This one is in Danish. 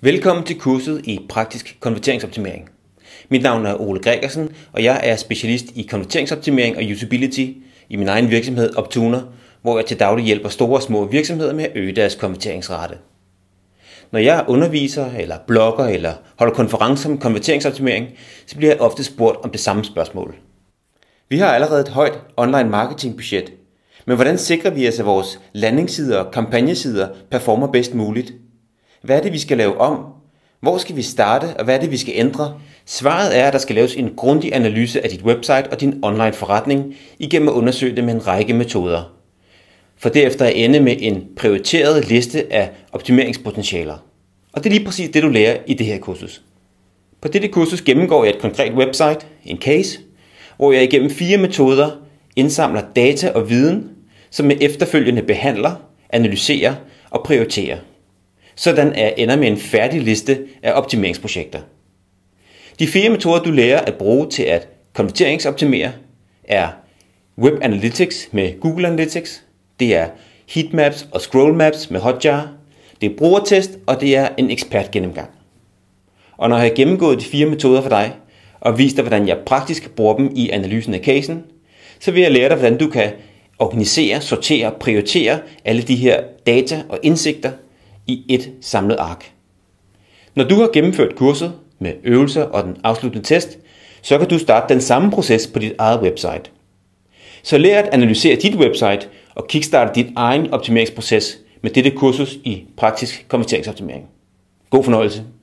Velkommen til kurset i praktisk konverteringsoptimering. Mit navn er Ole Gregersen, og jeg er specialist i konverteringsoptimering og usability i min egen virksomhed Optuner, hvor jeg til daglig hjælper store og små virksomheder med at øge deres konverteringsrate. Når jeg underviser, eller blogger, eller holder konferencer om konverteringsoptimering, så bliver jeg ofte spurgt om det samme spørgsmål. Vi har allerede et højt online marketingbudget, men hvordan sikrer vi os, at vores landingssider og kampagnesider performer bedst muligt – hvad er det, vi skal lave om? Hvor skal vi starte, og hvad er det, vi skal ændre? Svaret er, at der skal laves en grundig analyse af dit website og din online forretning igennem at undersøge det med en række metoder. For derefter at ende med en prioriteret liste af optimeringspotentialer. Og det er lige præcis det, du lærer i det her kursus. På dette kursus gennemgår jeg et konkret website, en case, hvor jeg igennem fire metoder indsamler data og viden, som jeg efterfølgende behandler, analyserer og prioriterer sådan at jeg ender med en færdig liste af optimeringsprojekter. De fire metoder, du lærer at bruge til at konverteringsoptimere, er Web Analytics med Google Analytics, det er Heatmaps og Scrollmaps med Hotjar, det er brugertest, og det er en ekspertgennemgang. Og når jeg har gennemgået de fire metoder for dig, og vist dig, hvordan jeg praktisk bruger dem i analysen af casen, så vil jeg lære dig, hvordan du kan organisere, sortere og prioritere alle de her data og indsigter, i et samlet ark. Når du har gennemført kurset med øvelser og den afsluttende test, så kan du starte den samme proces på dit eget website. Så lær at analysere dit website og kickstarte dit egen optimeringsproces med dette kursus i praktisk konverteringsoptimering. God fornøjelse.